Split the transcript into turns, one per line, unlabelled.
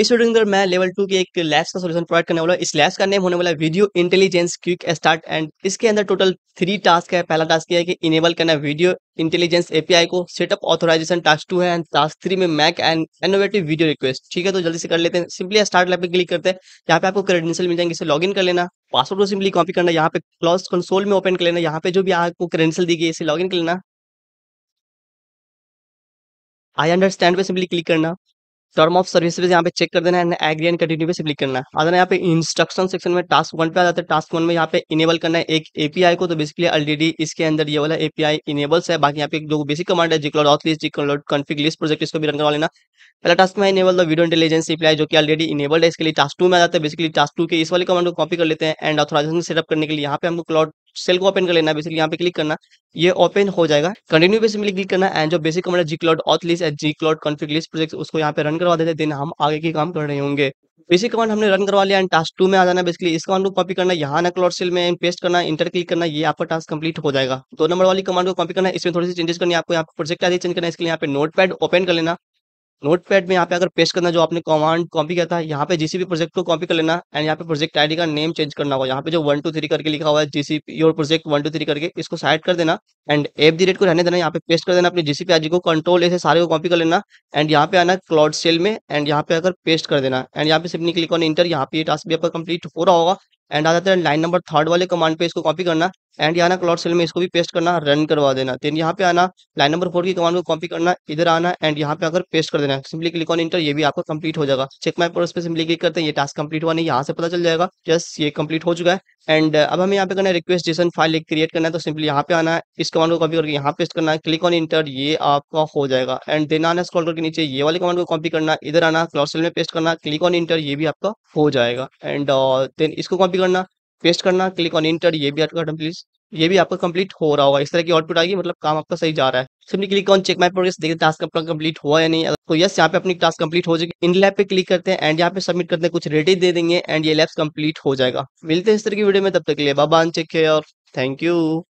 इस वीडियो के अंदर मैं लेवल टू के एक लैब्स का सोल्यूशन प्रोवाइड करने वाला इस लैब्स का नेम होने वाला video intelligence quick start and इसके अंदर टोटल थ्री टास्क है पहला टास्क है कि इनेबल करना वीडियो इंटेलिजेंस एपीआई को सेटअप ऑथोराइजेशन टास्क टू है एंड टास्क थ्री में make and innovative video request ठीक है तो जल्दी से कर लेते हैं सिंपली स्टार्ट लैब पे क्लिक करते हैं यहाँ पे आपको क्रेडेंशियल मिल जाएंगे इसे लॉगिन कर लेना पासवर्ड को सिंपली कॉपी करना यहाँ पे क्लॉज कंसोल में ओपन कर लेना यहाँ पे जो भी आपको क्रेडेंशियल दी गई इसे लॉगिन कर लेना आई अंडरस्टैंड पे सिंपली क्लिक करना टर्म ऑफ सर्विस यहाँ पे चेक कर देना है एग्री एंड कंटिन्यू पे क्लिक करना है अगर यहाँ पे इंस्ट्रक्शन सेक्शन में टास्क वन पे आ जाते हैं टास्क वन में यहाँ पे इनेबल करना है एक एपीआई को तो बेसिकली ऑलरेडी इसके अंदर ये वाला एपीआई इनेबल्स है बाकी यहाँ पे जो बेसिक कमांड है जिकलो dot list जिकलो config list project इसको भी रन करवा लेना पहला टास्क में enable the video intelligence API जो कि ऑलरेडी इनेबल्ड है इसके लिए टास्क टू में आ जाता है बेसिकली टास्क टू के इस वाले कमांड को कॉपी कर लेते हैं एंड ऑथोराइजेशन सेटअप करने के लिए यहाँ पे हमको क्लॉड सेल को ओपन कर लेना बेसिकली यहाँ पे क्लिक करना ये ओपन हो जाएगा कंटिन्यू बेसिकली क्लिक करना एंड जो basic command gcloud auth list and gcloud config list project उसको यहाँ पे रन करवा देते दिन हम आगे के काम कर रहे होंगे बेसिक कमांड हमने रन करवा लिया एंड टास्क टू में आ जाना बेसिकली इस कमांड को कॉपी करना यहाँ ना क्लॉट सेल में पेस्ट करना इंटर क्लिक करना ये आपका टास्क कंप्लीट हो जाएगा दो नंबर वाली कमांड को कॉपी करना इसमें थोड़ी सी चेंजेस करनी आपको यहाँ पे प्रोजेक्ट आदि चेंज करना इसके लिए यहाँ पे नोट पैड ओपन कर लेना नोटपैड में यहाँ पे अगर पेस्ट करना जो आपने कमांड कॉपी किया था यहाँ पे जीसीपी प्रोजेक्ट को कॉपी कर लेना एंड यहाँ पे प्रोजेक्ट आईडी का नेम चेंज करना होगा यहाँ पे जो वन टू थ्री करके लिखा हुआ है GCP your project one two three करके इसको साइड कर देना एंड एफ दी रेट को रहने देना यहाँ पे पेस्ट कर देना अपने जीसीपी आई को कंट्रोल ऐसे सारे को कॉपी कर लेना एंड यहाँ पे आना क्लॉड सेल में एंड यहाँ पे अगर पेस्ट कर देना एंड यहाँ पे सिंपली क्लिक ऑन इंटर यहाँ पे टास्क भी आपका कंप्लीट हो रहा होगा एंड आ जाते हैं लाइन नंबर थर्ड वाले कमांड पे इसको कॉपी करना एंड यहाँ ना क्लॉट सेल में इसको भी पेस्ट करना रन करवा देना देन यहाँ पे आना लाइन नंबर फोर की कमांड को कॉपी करना इधर आना एंड यहाँ पे आकर पेस्ट कर देना सिंपली क्लिक ऑन इंटर ये भी आपको कंप्लीट हो जाएगा चेक माई प्रोसेस पे सिंपली क्लिक करते हैं ये टास्क कंप्लीट हुआ नहीं यहाँ से पता चल जाएगा जस्ट ये कंप्लीट हो चुका है एंड uh, अब हमें यहाँ पे करना है रिक्वेस्ट जेसन फाइल एक क्रिएट करना है तो सिंपली यहाँ पे आना है इस कमांड को कॉपी करके यहाँ पेस्ट करना है क्लिक ऑन इंटर ये आपका हो जाएगा एंड देन आना स्क्रॉल करके नीचे ये वाले कमांड को कॉपी करना इधर आना क्लॉसल में पेस्ट करना क्लिक ऑन इंटर ये भी आपका हो जाएगा एंड देन uh, इसको कॉपी करना पेस्ट करना क्लिक ऑन इंटर ये भी आपका प्लीज ये भी आपका कंप्लीट हो रहा होगा इस तरह की आउटपुट आएगी मतलब काम आपका सही जा रहा है simply click on check my progress देखते टास्क अपना कंप्लीट हुआ या नहीं तो यस यहाँ पे अपनी टास्क कंप्लीट हो जाएगी इन लैब पे क्लिक करते हैं एंड यहाँ पे सबमिट करते हैं कुछ रेटिंग दे देंगे एंड ये लैब्स कंप्लीट हो जाएगा मिलते हैं इस तरह की वीडियो में तब तक के लिए बाबा चेक और थैंक यू